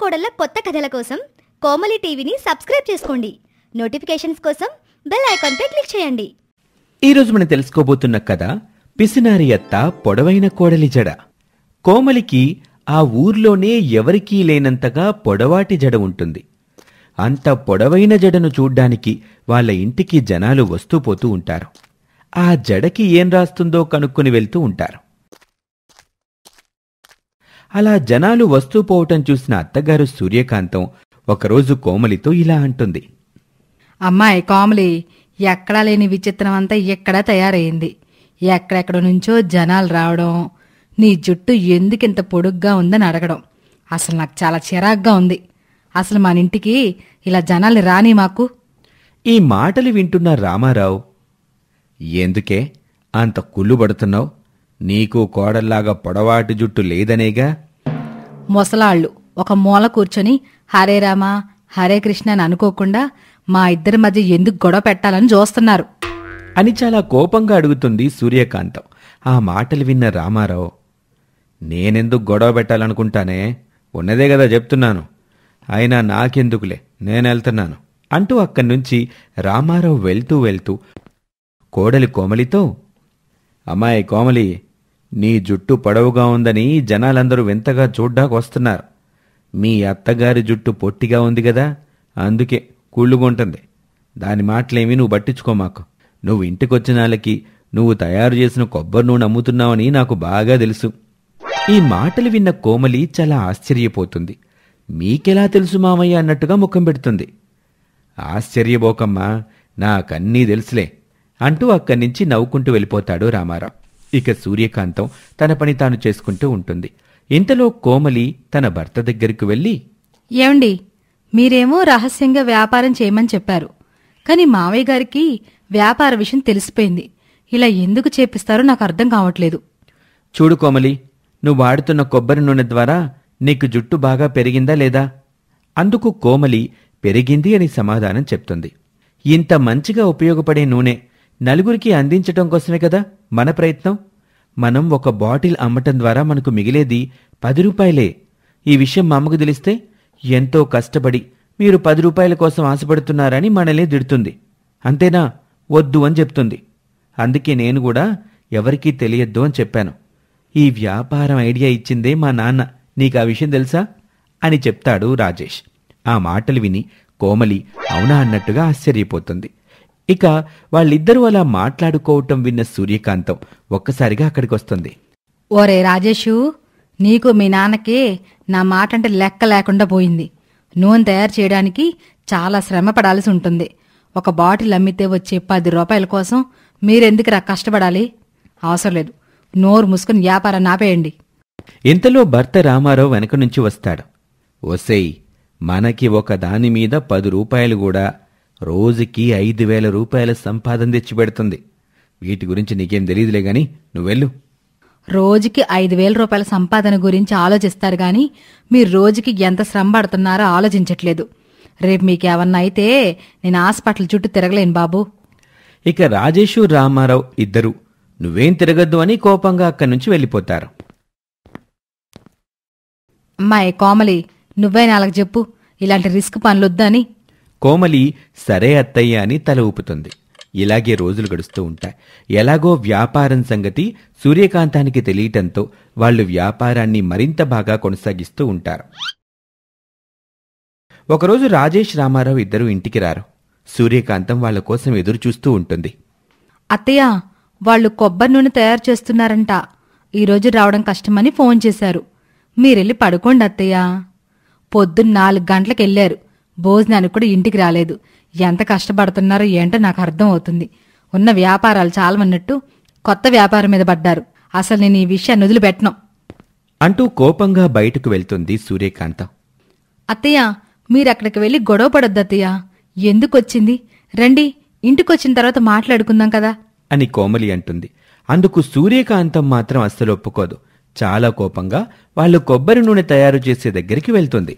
కోడళ్ళ కొత్త కథల కోసం కోమలి టీవీని సబ్స్క్రైబ్ చేసుకోండి నోటిఫికేషన్స్ కోసం బెల్ పై క్లిక్ చేయండి ఈరోజు మనం తెలుసుకోబోతున్న కథ పిసినారి అత్త పొడవైన కోడలి జడ కోమలికి ఆ ఊర్లోనే ఎవరికీ లేనంతగా పొడవాటి జడ ఉంటుంది అంత పొడవైన జడను చూడ్డానికి వాళ్ళ ఇంటికి జనాలు వస్తూ పోతూ ఉంటారు ఆ జడకి ఏం రాస్తుందో కనుక్కొని వెళ్తూ ఉంటారు అలా జనాలు వస్తూ పోవటం చూసిన అత్తగారు సూర్యకాంతం ఒకరోజు కోమలితో ఇలా అంటుంది అమ్మాయి కోమలి ఎక్కడా లేని విచిత్రం అంతా ఇక్కడ తయారైంది ఎక్కడెక్కడ నుంచో జనాలు రావడం నీ జుట్టు ఎందుకింత పొడుగ్గా ఉందని అడగడం అసలు నాకు చాలా చిరాగ్గా ఉంది అసలు మన ఇంటికి ఇలా జనాలు రాని మాకు ఈ మాటలు వింటున్న రామారావు ఎందుకే అంత కుళ్ళు పడుతున్నావు నీకు కోడల్లాగా పొడవాటి జుట్టు లేదనేగా ముసలాళ్ళు ఒక మూల కూర్చొని హరే రామ హరే కృష్ణ అని అనుకోకుండా మా ఇద్దరి మధ్య ఎందుకు గొడవ పెట్టాలని చూస్తున్నారు అని చాలా కోపంగా అడుగుతుంది సూర్యకాంతం ఆ మాటలు విన్న రామారావు నేనెందుకు గొడవ పెట్టాలనుకుంటానే ఉన్నదే కదా చెప్తున్నాను అయినా నాకెందుకులే నేను వెళ్తున్నాను అంటూ అక్కడి నుంచి రామారావు వెళ్తూ వెళ్తూ కోడలి కోమలితో అమ్మాయి కోమలి నీ జుట్టు పొడవుగా ఉందని జనాలందరూ వింతగా చూడ్డానికి వస్తున్నారు మీ అత్తగారి జుట్టు పొట్టిగా ఉంది గదా అందుకే కూళ్ళుగుంటుంది దాని మాటలేమీ నువ్వు పట్టించుకోమాకు నువ్వు ఇంటికొచ్చిన వాళ్ళకి నువ్వు తయారు చేసిన కొబ్బరి నూనె అమ్ముతున్నావని నాకు బాగా తెలుసు ఈ మాటలు విన్న కోమలి చాలా ఆశ్చర్యపోతుంది మీకెలా తెలుసు మామయ్య అన్నట్టుగా ముఖం పెడుతుంది ఆశ్చర్యపోకమ్మా నాకన్నీ తెలుసులే అంటూ అక్కడి నుంచి నవ్వుకుంటూ వెళ్ళిపోతాడు రామారావు ఇక సూర్యకాంతం తన పని తాను చేసుకుంటూ ఉంటుంది ఇంతలో కోమలి తన భర్త దగ్గరికి వెళ్ళి ఏమండి మీరేమో రహస్యంగా వ్యాపారం చేయమని చెప్పారు కాని మావయ్య గారికి వ్యాపార విషయం తెలిసిపోయింది ఇలా ఎందుకు చేపిస్తారో నాకు అర్థం కావట్లేదు చూడు కోమలి నువ్వు వాడుతున్న కొబ్బరి నూనె ద్వారా నీకు జుట్టు బాగా పెరిగిందా లేదా అందుకు కోమలి పెరిగింది అని సమాధానం చెప్తుంది ఇంత మంచిగా ఉపయోగపడే నూనె నలుగురికి అందించటం కోసమే కదా మన ప్రయత్నం మనం ఒక బాటిల్ అమ్మటం ద్వారా మనకు మిగిలేది పది రూపాయలే ఈ విషయం మా అమ్మకు తెలిస్తే ఎంతో కష్టపడి మీరు పది రూపాయల కోసం ఆశపడుతున్నారని మనలే దిడుతుంది అంతేనా వద్దు అని చెప్తుంది అందుకే నేను కూడా ఎవరికీ తెలియద్దు అని చెప్పాను ఈ వ్యాపారం ఐడియా ఇచ్చిందే మా నాన్న నీకు ఆ విషయం తెలుసా అని చెప్తాడు రాజేష్ ఆ మాటలు విని కోమలి అవునా అన్నట్టుగా ఆశ్చర్యపోతుంది ఇక వాళ్ళిద్దరూ అలా మాట్లాడుకోవటం విన్న సూర్యకాంతం ఒక్కసారిగా అక్కడికి వస్తుంది ఓరే రాజేషు నీకు మీ నాన్నకి నా మాట అంటే లెక్క లేకుండా పోయింది నూనె తయారు చేయడానికి చాలా శ్రమ పడాల్సి ఉంటుంది ఒక బాటిల్ అమ్మితే వచ్చే పది రూపాయల కోసం మీరెందుకు రా కష్టపడాలి అవసరం లేదు నోరు ముసుకుని వ్యాపారం నాపేయండి ఇంతలో భర్త రామారావు వెనక నుంచి వస్తాడు ఒసేయ్ మనకి ఒక దాని మీద పది రూపాయలు కూడా రోజుకి ఐదు వేల రూపాయల సంపాదన తెచ్చి పెడుతుంది వీటి గురించి నీకేం తెలియదులే గాని నువ్వెళ్ళు రోజుకి ఐదు వేల రూపాయల సంపాదన గురించి ఆలోచిస్తారు గాని మీరు రోజుకి ఎంత శ్రమ పడుతున్నారో ఆలోచించట్లేదు రేపు మీకేమన్నా అయితే నేను హాస్పిటల్ చుట్టూ తిరగలేను బాబు ఇక రాజేషు రామారావు ఇద్దరు నువ్వేం తిరగద్దు అని కోపంగా అక్కడి నుంచి వెళ్ళిపోతారు అమ్మాయి కోమలి నువ్వే నాలకు చెప్పు ఇలాంటి రిస్క్ పనులొద్దని కోమలి సరే అత్తయ్య అని తల ఊపుతుంది ఇలాగే రోజులు గడుస్తూ ఉంటాయి ఎలాగో వ్యాపారం సంగతి సూర్యకాంతానికి తెలియటంతో వాళ్ళు వ్యాపారాన్ని మరింత బాగా కొనసాగిస్తూ ఉంటారు ఒకరోజు రాజేష్ రామారావు ఇద్దరు ఇంటికి రారు సూర్యకాంతం వాళ్ళ కోసం ఎదురు చూస్తూ ఉంటుంది అత్తయ్య వాళ్ళు కొబ్బరి నూనె తయారు చేస్తున్నారంట ఈరోజు రావడం కష్టమని ఫోన్ చేశారు మీరెళ్ళి పడుకోండి అత్తయ్య పొద్దున్న నాలుగు గంటలకు వెళ్ళారు భోజనానికి కూడా ఇంటికి రాలేదు ఎంత కష్టపడుతున్నారో ఏంటో నాకు అర్థం అవుతుంది ఉన్న వ్యాపారాలు చాలమన్నట్టు కొత్త వ్యాపారం మీద పడ్డారు అసలు నేను ఈ విషయాన్ని వదిలిపెట్టను అంటూ కోపంగా బయటకు వెళ్తుంది సూర్యకాంత అత్తయ్య మీరక్కడికి వెళ్ళి గొడవ పడొద్దు అత్తయ్య ఎందుకొచ్చింది రండి ఇంటికొచ్చిన తర్వాత మాట్లాడుకుందాం కదా అని కోమలి అంటుంది అందుకు సూర్యకాంతం మాత్రం అస్సలు ఒప్పుకోదు చాలా కోపంగా వాళ్ళు కొబ్బరి నూనె తయారు చేసే దగ్గరికి వెళ్తుంది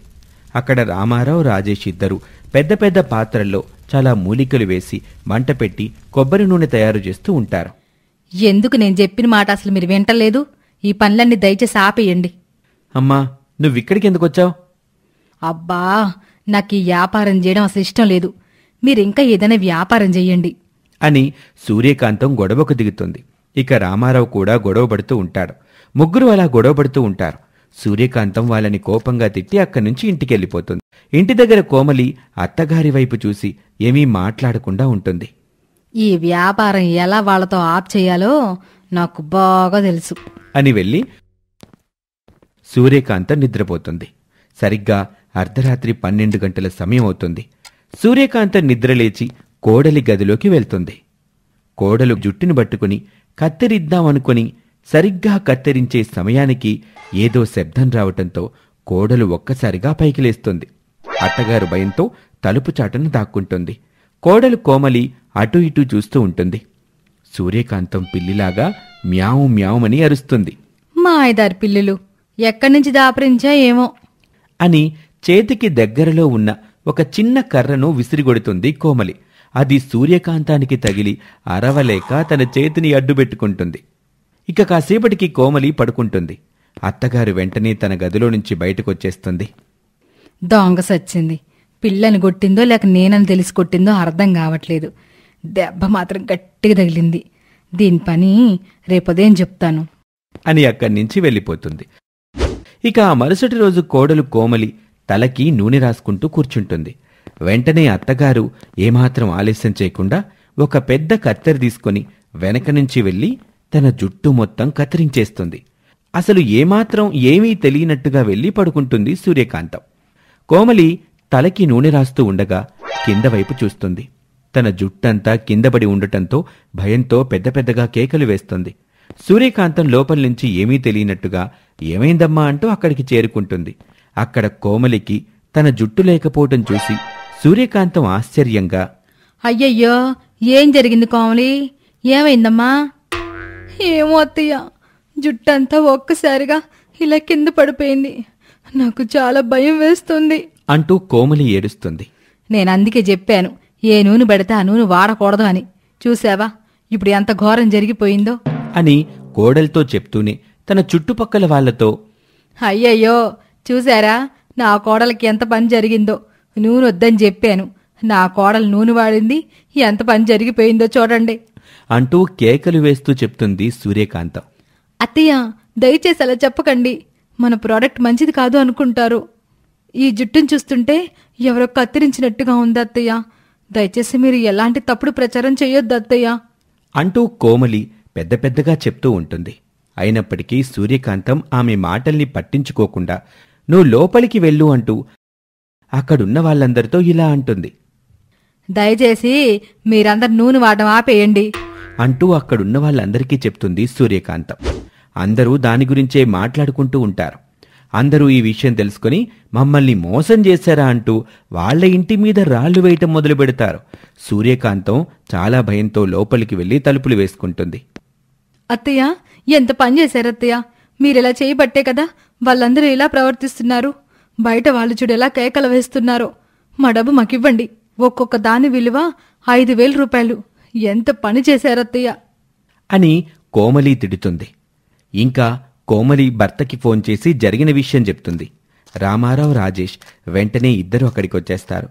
అక్కడ రామారావు రాజేష్ ఇద్దరు పెద్ద పెద్ద పాత్రల్లో చాలా మూలికలు వేసి మంట పెట్టి కొబ్బరి నూనె తయారు చేస్తూ ఉంటారు ఎందుకు నేను చెప్పిన మాట అసలు మీరు వింటలేదు ఈ పనులన్నీ దయచేసి ఆపేయండి అమ్మా నువ్విక్కడికి ఎందుకు వచ్చావు అబ్బా నాకు ఈ వ్యాపారం చేయడం అసలు ఇష్టం లేదు మీరింకా ఏదైనా వ్యాపారం చేయండి అని సూర్యకాంతం గొడవకు దిగుతుంది ఇక రామారావు కూడా గొడవపడుతూ ఉంటాడు ముగ్గురు అలా గొడవపడుతూ ఉంటారు సూర్యకాంతం వాళ్ళని కోపంగా తిట్టి అక్కడి నుంచి ఇంటికెళ్ళిపోతుంది ఇంటి దగ్గర కోమలి అత్తగారి వైపు చూసి ఏమీ మాట్లాడకుండా ఉంటుంది ఈ వ్యాపారం ఎలా వాళ్లతో ఆప్ చేయాలో నాకు బాగా తెలుసు అని వెళ్ళి సూర్యకాంతం నిద్రపోతుంది సరిగ్గా అర్ధరాత్రి పన్నెండు గంటల సమయం అవుతుంది సూర్యకాంతం నిద్రలేచి కోడలి గదిలోకి వెళ్తుంది కోడలు జుట్టును పట్టుకుని కత్తిరిద్దామనుకుని సరిగ్గా కత్తిరించే సమయానికి ఏదో శబ్దం రావటంతో కోడలు ఒక్కసారిగా పైకి లేస్తుంది అత్తగారు భయంతో తలుపు చాటను దాక్కుంటుంది కోడలు కోమలి అటు ఇటు చూస్తూ ఉంటుంది సూర్యకాంతం పిల్లిలాగా మ్యావు మ్యావుమని అరుస్తుంది మాయదారి పిల్లులు ఎక్కడి నుంచి దాపరించా ఏమో అని చేతికి దగ్గరలో ఉన్న ఒక చిన్న కర్రను విసిరిగొడుతుంది కోమలి అది సూర్యకాంతానికి తగిలి అరవలేక తన చేతిని అడ్డుపెట్టుకుంటుంది ఇక కాసేపటికి కోమలి పడుకుంటుంది అత్తగారు వెంటనే తన గదిలో నుంచి బయటకొచ్చేస్తుంది దొంగ సచ్చింది పిల్లని కొట్టిందో లేక నేనని తెలిసి కొట్టిందో అర్థం కావట్లేదు దెబ్బ మాత్రం గట్టిగా తగిలింది దీని పని రేపదేం చెప్తాను అని అక్కడి నుంచి వెళ్ళిపోతుంది ఇక ఆ మరుసటి రోజు కోడలు కోమలి తలకి నూనె రాసుకుంటూ కూర్చుంటుంది వెంటనే అత్తగారు ఏమాత్రం ఆలస్యం చేయకుండా ఒక పెద్ద కత్తెర తీసుకుని వెనక నుంచి వెళ్ళి తన జుట్టు మొత్తం కత్తిరించేస్తుంది అసలు ఏమాత్రం ఏమీ తెలియనట్టుగా వెళ్లి పడుకుంటుంది సూర్యకాంతం కోమలి తలకి నూనె రాస్తూ ఉండగా కింద వైపు చూస్తుంది తన జుట్టంతా కిందపడి ఉండటంతో భయంతో పెద్ద పెద్దగా కేకలు వేస్తుంది సూర్యకాంతం లోపల నుంచి ఏమీ తెలియనట్టుగా ఏమైందమ్మా అంటూ అక్కడికి చేరుకుంటుంది అక్కడ కోమలికి తన జుట్టు లేకపోవటం చూసి సూర్యకాంతం ఆశ్చర్యంగా అయ్యయ్యో ఏం జరిగింది కోమలి ఏమైందమ్మా ఏమో అత్తయ్య జుట్టంతా ఒక్కసారిగా ఇలా కింద పడిపోయింది నాకు చాలా భయం వేస్తుంది అంటూ కోమలి ఏడుస్తుంది నేను అందుకే చెప్పాను ఏ నూనె పెడితే ఆ నూనె వాడకూడదు అని చూసావా ఇప్పుడు ఎంత ఘోరం జరిగిపోయిందో అని కోడలితో చెప్తూనే తన చుట్టుపక్కల వాళ్లతో అయ్యయ్యో చూసారా నా కోడలకి ఎంత పని జరిగిందో నూనె వద్దని చెప్పాను నా కోడలు నూనె వాడింది ఎంత పని జరిగిపోయిందో చూడండి అంటూ కేకలు వేస్తూ చెప్తుంది సూర్యకాంతం అత్తయ్య దయచేసి అలా చెప్పకండి మన ప్రోడక్ట్ మంచిది కాదు అనుకుంటారు ఈ జుట్టును చూస్తుంటే ఎవరో కత్తిరించినట్టుగా ఉంది అత్తయ్య దయచేసి మీరు ఎలాంటి తప్పుడు ప్రచారం చేయొద్దు అత్తయ్య అంటూ కోమలి పెద్ద పెద్దగా చెప్తూ ఉంటుంది అయినప్పటికీ సూర్యకాంతం ఆమె మాటల్ని పట్టించుకోకుండా నువ్వు లోపలికి వెళ్ళు అంటూ అక్కడున్న వాళ్ళందరితో ఇలా అంటుంది దయచేసి మీరందరు నూనె వాడడం ఆపేయండి అంటూ అక్కడున్న వాళ్ళందరికీ చెప్తుంది సూర్యకాంతం అందరూ దాని గురించే మాట్లాడుకుంటూ ఉంటారు అందరూ ఈ విషయం తెలుసుకుని మమ్మల్ని మోసం చేశారా అంటూ వాళ్ల ఇంటి మీద రాళ్లు వేయటం మొదలు పెడతారు సూర్యకాంతం చాలా భయంతో లోపలికి వెళ్లి తలుపులు వేసుకుంటుంది అత్తయ్య ఎంత పని చేశారు అత్తయ్య మీరెలా చేయబట్టే కదా వాళ్ళందరూ ఇలా ప్రవర్తిస్తున్నారు బయట వాళ్ళు చూడేలా కేకలు వేస్తున్నారో మా డబ్బు మాకివ్వండి ఒక్కొక్క దాని విలువ ఐదు వేల రూపాయలు ఎంత పని చేశారత్తయ్య అని కోమలి తిడుతుంది ఇంకా కోమలి భర్తకి ఫోన్ చేసి జరిగిన విషయం చెప్తుంది రామారావు రాజేష్ వెంటనే ఇద్దరు అక్కడికి వచ్చేస్తారు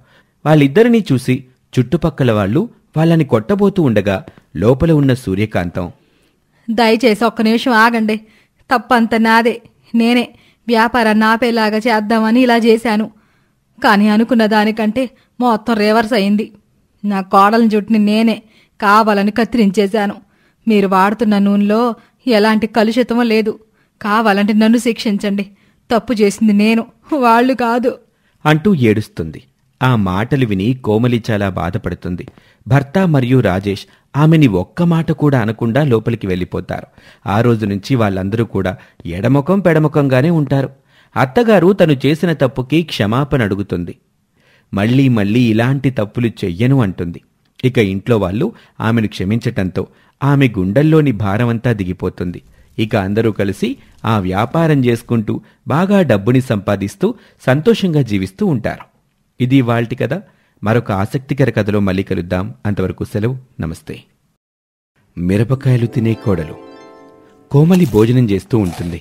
వాళ్ళిద్దరినీ చూసి చుట్టుపక్కల వాళ్ళు వాళ్ళని కొట్టబోతూ ఉండగా లోపల ఉన్న సూర్యకాంతం దయచేసి ఒక్క నిమిషం ఆగండి తప్పంత నాదే నేనే వ్యాపారాన్ని నాపేలాగా చేద్దామని ఇలా చేశాను కానీ అనుకున్న దానికంటే మొత్తం రివర్స్ అయింది నా కోడల జుట్టుని నేనే కావాలని కత్తిరించేశాను మీరు వాడుతున్న నూనెలో ఎలాంటి కలుషితం లేదు కావాలంటే నన్ను శిక్షించండి తప్పు చేసింది నేను వాళ్ళు కాదు అంటూ ఏడుస్తుంది ఆ మాటలు విని కోమలి చాలా బాధపడుతుంది భర్త మరియు రాజేష్ ఆమెని ఒక్క మాట కూడా అనకుండా లోపలికి వెళ్ళిపోతారు ఆ రోజు నుంచి వాళ్ళందరూ కూడా ఎడమొఖం పెడముఖంగానే ఉంటారు అత్తగారు తను చేసిన తప్పుకి క్షమాపణ అడుగుతుంది మళ్ళీ మళ్ళీ ఇలాంటి తప్పులు చెయ్యను అంటుంది ఇక ఇంట్లో వాళ్ళు ఆమెను క్షమించటంతో ఆమె గుండెల్లోని భారమంతా దిగిపోతుంది ఇక అందరూ కలిసి ఆ వ్యాపారం చేసుకుంటూ బాగా డబ్బుని సంపాదిస్తూ సంతోషంగా జీవిస్తూ ఉంటారు ఇది వాళ్ళటి కదా మరొక ఆసక్తికర కథలో మళ్ళీ కలుద్దాం అంతవరకు సెలవు నమస్తే మిరపకాయలు తినే కోడలు కోమలి భోజనం చేస్తూ ఉంటుంది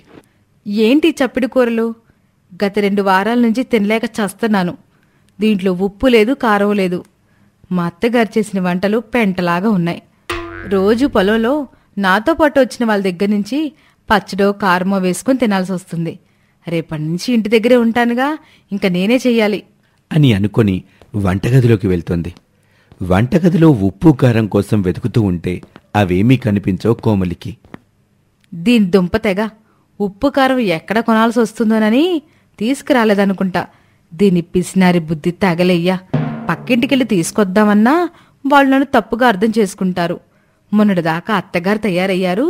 ఏంటి చప్పిడి కూరలు గత రెండు వారాల నుంచి తినలేక చేస్తున్నాను దీంట్లో ఉప్పు లేదు కారం లేదు మా అత్తగారు చేసిన వంటలు పెంటలాగా ఉన్నాయి రోజు పొలంలో నాతో పాటు వచ్చిన వాళ్ళ దగ్గర నుంచి పచ్చడో కారమో వేసుకుని తినాల్సి వస్తుంది రేపటి నుంచి ఇంటి దగ్గరే ఉంటానుగా ఇంకా నేనే చెయ్యాలి అని అనుకుని వంటగదిలోకి వెళ్తుంది వంటగదిలో ఉప్పు కారం కోసం వెతుకుతూ ఉంటే అవేమీ కనిపించవు కోమలికి దీని దుంపతెగా ఉప్పు కారం ఎక్కడ కొనాల్సి వస్తుందోనని తీసుకురాలేదనుకుంటా దీని పిసినారి బుద్ధి తగలయ్యా పక్కింటికెళ్ళి తీసుకొద్దామన్నా వాళ్ళు నన్ను తప్పుగా అర్థం చేసుకుంటారు మొన్నటిదాకా అత్తగారు తయారయ్యారు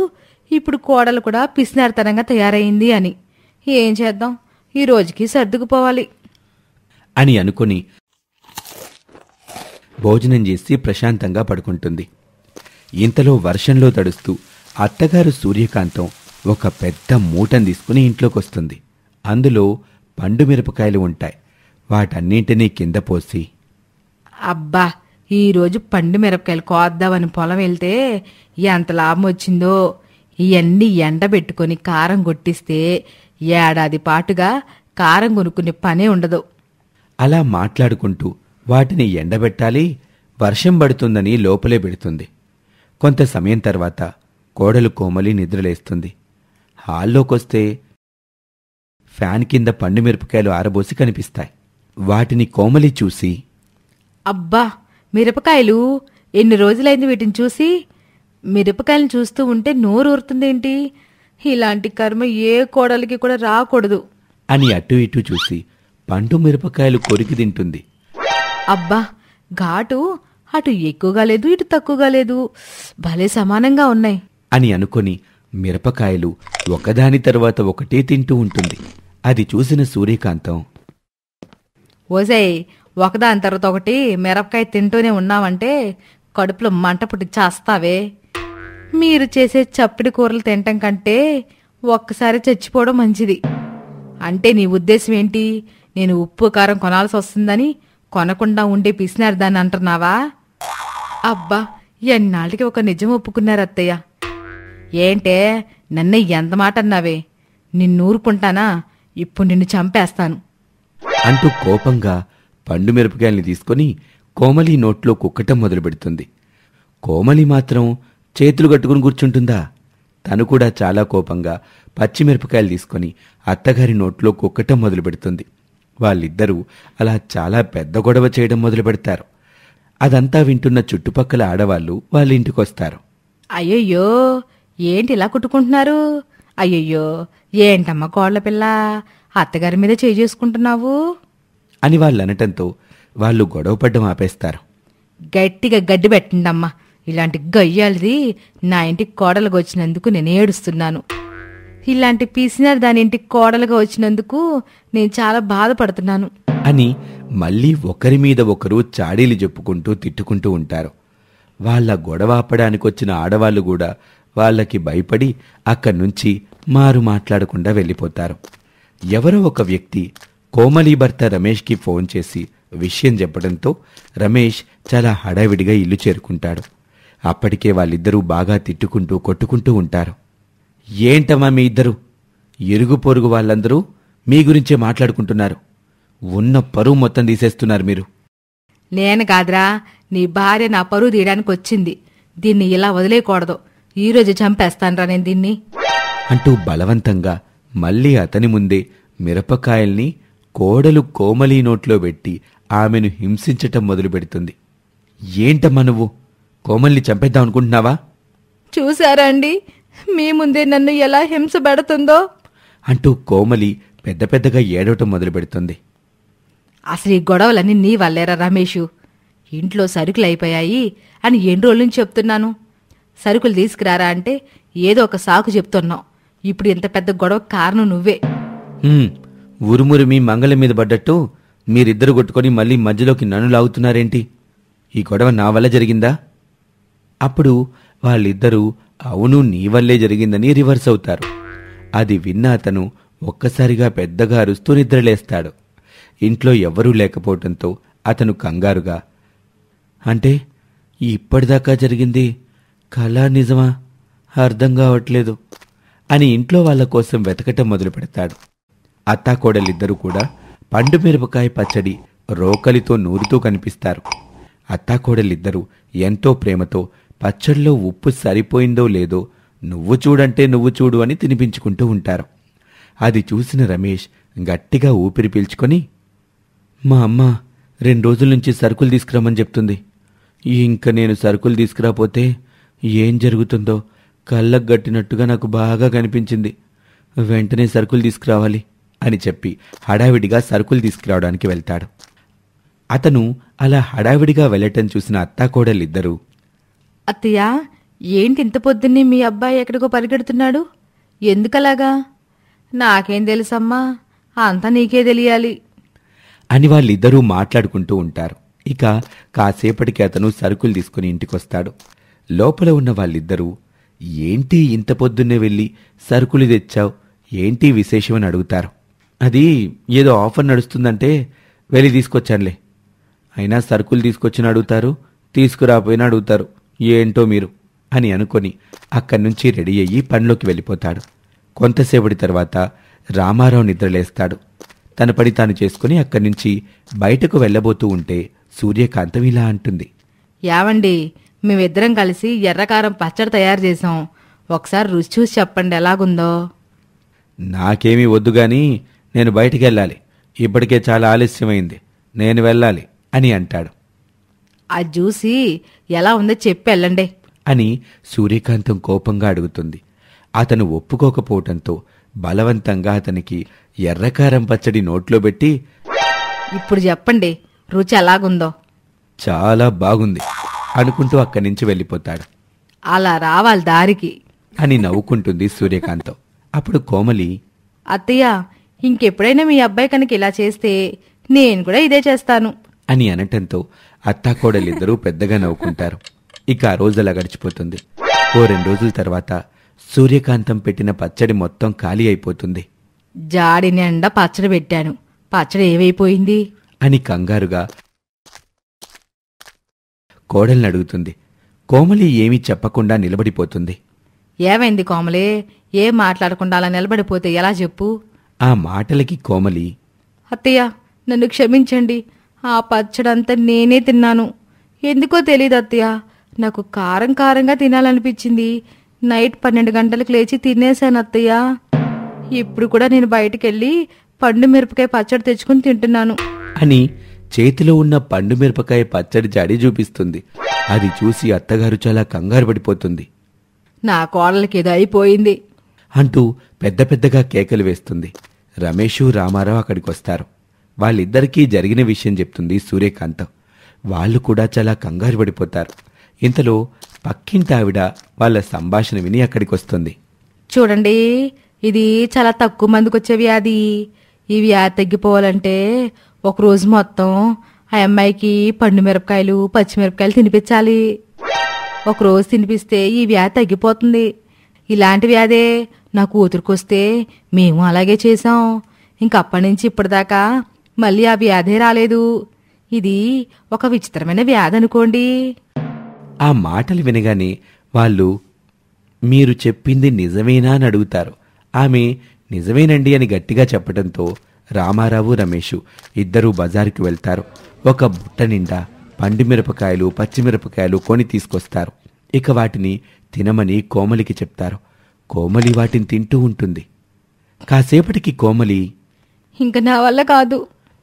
ఇప్పుడు కోడలు కూడా పిసినారితనంగా తయారైంది అని ఏం చేద్దాం ఈ రోజుకి సర్దుకుపోవాలి అని అనుకుని భోజనం చేసి ప్రశాంతంగా పడుకుంటుంది ఇంతలో వర్షంలో తడుస్తూ అత్తగారు సూర్యకాంతం ఒక పెద్ద మూటను తీసుకుని ఇంట్లోకి వస్తుంది అందులో పండు మిరపకాయలు ఉంటాయి వాటన్నింటినీ కింద పోసి అబ్బా ఈరోజు పండు మిరపకాయలు కోద్దామని పొలం వెళ్తే ఎంత లాభం వచ్చిందో ఇవన్నీ ఎండబెట్టుకొని కారం కొట్టిస్తే ఏడాది పాటుగా కారం కొనుక్కునే పనే ఉండదు అలా మాట్లాడుకుంటూ వాటిని ఎండబెట్టాలి వర్షం పడుతుందని లోపలే పెడుతుంది కొంత సమయం తర్వాత కోడలు కోమలి నిద్రలేస్తుంది హాల్లోకొస్తే ఫ్యాన్ కింద పండు మిరపకాయలు ఆరబోసి కనిపిస్తాయి వాటిని కోమలి చూసి అబ్బా మిరపకాయలు ఎన్ని రోజులైంది వీటిని చూసి మిరపకాయలను చూస్తూ ఉంటే నోరు ఊరుతుందేంటి ఇలాంటి కర్మ ఏ కోడలికి కూడా రాకూడదు అని అటు ఇటు చూసి పండు మిరపకాయలు కొరికి తింటుంది అబ్బా ఘాటు అటు ఎక్కువగా లేదు ఇటు తక్కువగా లేదు భలే సమానంగా ఉన్నాయి అని అనుకుని మిరపకాయలు ఒకదాని తర్వాత ఒకటే తింటూ ఉంటుంది అది చూసిన సూర్యకాంతం ఓసేయ్ ఒకదాని తర్వాత ఒకటి మిరపకాయ తింటూనే ఉన్నామంటే కడుపులో మంట చేస్తావే మీరు చేసే చప్పిడి కూరలు తినటం కంటే ఒక్కసారి చచ్చిపోవడం మంచిది అంటే నీ ఉద్దేశం ఏంటి నేను ఉప్పు కారం కొనాల్సి వస్తుందని కొనకుండా ఉండే పిసినారు దాన్ని అంటున్నావా అబ్బా ఎన్నాళ్ళకి ఒక నిజం ఒప్పుకున్నారు అత్తయ్య ఏంటే నన్నయ్య ఎంత మాట అన్నావే నిన్నూరుకుంటానా ఇప్పుడు నిన్ను చంపేస్తాను అంటూ కోపంగా పండు మిరపకాయల్ని తీసుకొని కోమలి నోట్లో కుక్కటం మొదలుపెడుతుంది కోమలి మాత్రం చేతులు కట్టుకుని కూర్చుంటుందా తను కూడా చాలా కోపంగా పచ్చిమిరపకాయలు తీసుకొని అత్తగారి నోట్లో కుక్కటం మొదలుపెడుతుంది వాళ్ళిద్దరూ అలా చాలా పెద్ద గొడవ చేయడం మొదలు పెడతారు అదంతా వింటున్న చుట్టుపక్కల ఆడవాళ్ళు వాళ్ళ ఇంటికొస్తారు అయ్యయ్యో ఏంటి ఇలా కుట్టుకుంటున్నారు అయ్యయ్యో ఏంటమ్మ కోళ్ళ పిల్ల అత్తగారి మీద చేసుకుంటున్నావు అని వాళ్ళు అనటంతో వాళ్ళు గొడవపడ్డం ఆపేస్తారు గట్టిగా గడ్డి పెట్టండమ్మా ఇలాంటి గయ్యాలది నా ఇంటికి కోడలుగా వచ్చినందుకు నేను ఏడుస్తున్నాను ఇలాంటి పీసినారు దాని ఇంటికి కోడలుగా వచ్చినందుకు నేను చాలా బాధపడుతున్నాను అని మళ్ళీ ఒకరి మీద ఒకరు చాడీలు చెప్పుకుంటూ తిట్టుకుంటూ ఉంటారు వాళ్ళ గొడవ ఆపడానికి వచ్చిన ఆడవాళ్ళు కూడా వాళ్ళకి భయపడి అక్కడి నుంచి మారు మాట్లాడకుండా వెళ్ళిపోతారు ఎవరో ఒక వ్యక్తి కోమలి భర్త రమేష్కి ఫోన్ చేసి విషయం చెప్పడంతో రమేష్ చాలా హడావిడిగా ఇల్లు చేరుకుంటాడు అప్పటికే వాళ్ళిద్దరూ బాగా తిట్టుకుంటూ కొట్టుకుంటూ ఉంటారు ఏంటమ్మా మీ ఇద్దరు ఎరుగు పొరుగు వాళ్ళందరూ మీ గురించే మాట్లాడుకుంటున్నారు ఉన్న పరువు మొత్తం తీసేస్తున్నారు మీరు నేను కాదురా నీ భార్య నా పరువు తీయడానికి వచ్చింది దీన్ని ఇలా వదిలేయకూడదు ఈరోజు చంపేస్తానరా నేను దీన్ని అంటూ బలవంతంగా మళ్ళీ అతని ముందే మిరపకాయల్ని కోడలు కోమలి నోట్లో పెట్టి ఆమెను హింసించటం మొదలు పెడుతుంది ఏంటమ్మా నువ్వు కోమల్ని చంపేద్దాం అనుకుంటున్నావా చూశారా అండి మీ ముందే నన్ను ఎలా హింస పెడుతుందో అంటూ కోమలి పెద్ద పెద్దగా ఏడవటం మొదలు పెడుతుంది అసలు ఈ గొడవలన్నీ నీ వల్లేరా రమేషు ఇంట్లో సరుకులు అయిపోయాయి అని ఎన్ని రోజుల నుంచి చెప్తున్నాను సరుకులు తీసుకురారా అంటే ఏదో ఒక సాకు చెప్తున్నావు ఇప్పుడు ఇంత పెద్ద గొడవ కారణం నువ్వే ఉరుమురు మీ మంగళం మీద పడ్డట్టు మీరిద్దరు కొట్టుకొని మళ్ళీ మధ్యలోకి నన్ను లాగుతున్నారేంటి ఈ గొడవ నా వల్ల జరిగిందా అప్పుడు వాళ్ళిద్దరూ అవును నీ వల్లే జరిగిందని రివర్స్ అవుతారు అది విన్న అతను ఒక్కసారిగా పెద్దగా అరుస్తూ నిద్రలేస్తాడు ఇంట్లో ఎవ్వరూ లేకపోవడంతో అతను కంగారుగా అంటే ఇప్పటిదాకా జరిగింది కళ నిజమా అర్థం కావట్లేదు అని ఇంట్లో వాళ్ళ కోసం వెతకటం మొదలు పెడతాడు అత్తాకోడలిద్దరూ కూడా పండు మిరపకాయ పచ్చడి రోకలితో నూరుతూ కనిపిస్తారు అత్తాకోడలిద్దరూ ఎంతో ప్రేమతో పచ్చడిలో ఉప్పు సరిపోయిందో లేదో నువ్వు చూడంటే నువ్వు చూడు అని తినిపించుకుంటూ ఉంటారు అది చూసిన రమేష్ గట్టిగా ఊపిరి పీల్చుకొని మా అమ్మ రెండు రోజుల నుంచి సరుకులు తీసుకురామని చెప్తుంది ఇంక నేను సరుకులు తీసుకురాపోతే ఏం జరుగుతుందో కళ్ళకు గట్టినట్టుగా నాకు బాగా కనిపించింది వెంటనే సరుకులు తీసుకురావాలి అని చెప్పి హడావిడిగా సరుకులు తీసుకురావడానికి వెళ్తాడు అతను అలా హడావిడిగా వెళ్ళటం చూసిన అత్తాకోడలిద్దరూ అత్తయ్య ఏంటి ఇంత పొద్దున్నే మీ అబ్బాయి ఎక్కడికో పరిగెడుతున్నాడు ఎందుకలాగా నాకేం తెలుసమ్మా అంతా నీకే తెలియాలి అని వాళ్ళిద్దరూ మాట్లాడుకుంటూ ఉంటారు ఇక కాసేపటికి అతను సరుకులు తీసుకుని ఇంటికొస్తాడు లోపల ఉన్న వాళ్ళిద్దరూ ఏంటి ఇంత పొద్దున్నే వెళ్ళి సరుకులు తెచ్చావు ఏంటి విశేషమని అడుగుతారు అది ఏదో ఆఫర్ నడుస్తుందంటే వెళ్ళి తీసుకొచ్చానులే అయినా సరుకులు తీసుకొచ్చిన అడుగుతారు తీసుకురాపోయినా అడుగుతారు ఏంటో మీరు అని అనుకొని అక్కడి నుంచి రెడీ అయ్యి పనిలోకి వెళ్ళిపోతాడు కొంతసేపటి తర్వాత రామారావు నిద్రలేస్తాడు తన పడి తాను చేసుకుని అక్కడి నుంచి బయటకు వెళ్ళబోతూ ఉంటే సూర్యకాంతం ఇలా అంటుంది యావండి మేమిద్దరం కలిసి ఎర్రకారం పచ్చడి తయారు చేసాం ఒకసారి రుచి చూసి చెప్పండి ఎలాగుందో నాకేమీ వద్దు గాని నేను బయటికి వెళ్ళాలి ఇప్పటికే చాలా ఆలస్యమైంది నేను వెళ్ళాలి అని అంటాడు అది చూసి ఎలా ఉందో చెప్పి వెళ్ళండి అని సూర్యకాంతం కోపంగా అడుగుతుంది అతను ఒప్పుకోకపోవటంతో బలవంతంగా అతనికి ఎర్రకారం పచ్చడి నోట్లో పెట్టి ఇప్పుడు చెప్పండి రుచి ఎలాగుందో చాలా బాగుంది అనుకుంటూ అక్కడి నుంచి వెళ్ళిపోతాడు అలా రావాలి దారికి అని నవ్వుకుంటుంది సూర్యకాంతం అప్పుడు కోమలి అత్తయ్య ఇంకెప్పుడైనా మీ అబ్బాయి కనుక ఇలా చేస్తే నేను కూడా ఇదే చేస్తాను అని అనటంతో అత్తాకోడలిద్దరూ పెద్దగా నవ్వుకుంటారు ఇక ఆ రోజు అలా గడిచిపోతుంది ఓ రెండు రోజుల తర్వాత సూర్యకాంతం పెట్టిన పచ్చడి మొత్తం ఖాళీ అయిపోతుంది జాడి నిండా పచ్చడి పెట్టాను పచ్చడి ఏమైపోయింది అని కంగారుగా కోడల్ని అడుగుతుంది కోమలి ఏమీ చెప్పకుండా నిలబడిపోతుంది ఏమైంది కోమలి ఏం మాట్లాడకుండా అలా నిలబడిపోతే ఎలా చెప్పు ఆ మాటలకి కోమలి అత్తయ్య నన్ను క్షమించండి ఆ పచ్చడంతా నేనే తిన్నాను ఎందుకో తెలియదు అత్తయ్య నాకు కారం కారంగా తినాలనిపించింది నైట్ పన్నెండు గంటలకు లేచి తినేశాను అత్తయ్య ఇప్పుడు కూడా నేను బయటకెళ్ళి పండు మిరపకాయ పచ్చడి తెచ్చుకుని తింటున్నాను అని చేతిలో ఉన్న పండు మిరపకాయ పచ్చడి జాడి చూపిస్తుంది అది చూసి అత్తగారు చాలా కంగారు పడిపోతుంది నా కోడలికి అయిపోయింది అంటూ పెద్ద పెద్దగా కేకలు వేస్తుంది రమేష్ రామారావు అక్కడికి వస్తారు వాళ్ళిద్దరికీ జరిగిన విషయం చెప్తుంది సూర్యకాంతం వాళ్ళు కూడా చాలా కంగారు పడిపోతారు ఇంతలో పక్కింటి ఆవిడ వాళ్ళ సంభాషణ విని అక్కడికి వస్తుంది చూడండి ఇది చాలా తక్కువ మందికి వచ్చే వ్యాధి ఈ వ్యాధి తగ్గిపోవాలంటే ఒకరోజు మొత్తం ఆ అమ్మాయికి పండు మిరపకాయలు పచ్చిమిరపకాయలు తినిపించాలి ఒకరోజు తినిపిస్తే ఈ వ్యాధి తగ్గిపోతుంది ఇలాంటి వ్యాధే నా వస్తే మేము అలాగే చేసాం ఇంకప్పటి నుంచి ఇప్పటిదాకా మళ్ళీ ఆ వ్యాధే రాలేదు ఇది ఒక విచిత్రమైన వ్యాధి అనుకోండి ఆ మాటలు వినగానే వాళ్ళు మీరు చెప్పింది నిజమేనా అని అడుగుతారు ఆమె నిజమేనండి అని గట్టిగా చెప్పడంతో రామారావు రమేషు ఇద్దరూ బజారుకి వెళ్తారు ఒక బుట్ట నిండా పండుమిరపకాయలు పచ్చిమిరపకాయలు కొని తీసుకొస్తారు ఇక వాటిని తినమని కోమలికి చెప్తారు కోమలి వాటిని తింటూ ఉంటుంది కాసేపటికి కోమలి ఇంక నా వల్ల కాదు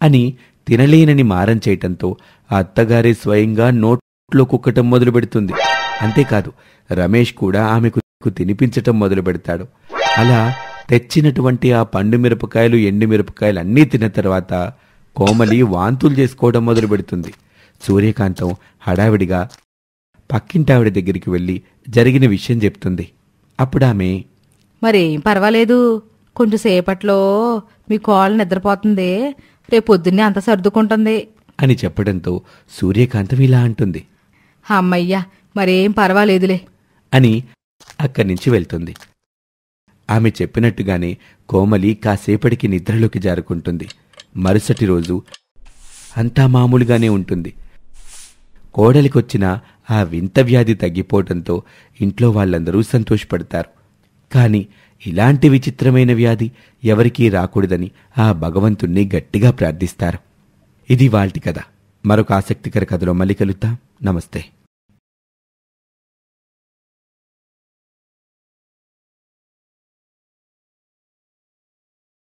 అని తినలేనని మారం చేయటంతో ఆ అత్తగారే స్వయంగా నోట్లో కుక్కటం మొదలు పెడుతుంది అంతేకాదు రమేష్ కూడా ఆమెకు తినిపించటం మొదలు పెడతాడు అలా తెచ్చినటువంటి ఆ పండు మిరపకాయలు ఎండు మిరపకాయలు అన్నీ తిన్న తర్వాత కోమలి వాంతులు చేసుకోవడం మొదలు పెడుతుంది సూర్యకాంతం హడావిడిగా పక్కింటావిడ దగ్గరికి వెళ్ళి జరిగిన విషయం చెప్తుంది అప్పుడామె మరేం పర్వాలేదు కొంచెంసేపట్లో మీ కోళ్ళ నిద్రపోతుంది రేపు పొద్దున్నే అంత సర్దుకుంటుంది అని చెప్పడంతో సూర్యకాంతం ఇలా అంటుంది అమ్మయ్యా మరేం పర్వాలేదులే అని అక్కడి నుంచి వెళ్తుంది ఆమె చెప్పినట్టుగానే కోమలి కాసేపటికి నిద్రలోకి జారుకుంటుంది మరుసటి రోజు అంతా మామూలుగానే ఉంటుంది కోడలికొచ్చిన ఆ వింత వ్యాధి తగ్గిపోవటంతో ఇంట్లో వాళ్ళందరూ సంతోషపడతారు కానీ ఇలాంటి విచిత్రమైన వ్యాధి ఎవరికీ రాకూడదని ఆ భగవంతుణ్ణి గట్టిగా ప్రార్థిస్తారు ఇది వాళ్ళ కథ మరొక ఆసక్తికర కథలో మళ్ళీ కలుద్దాం నమస్తే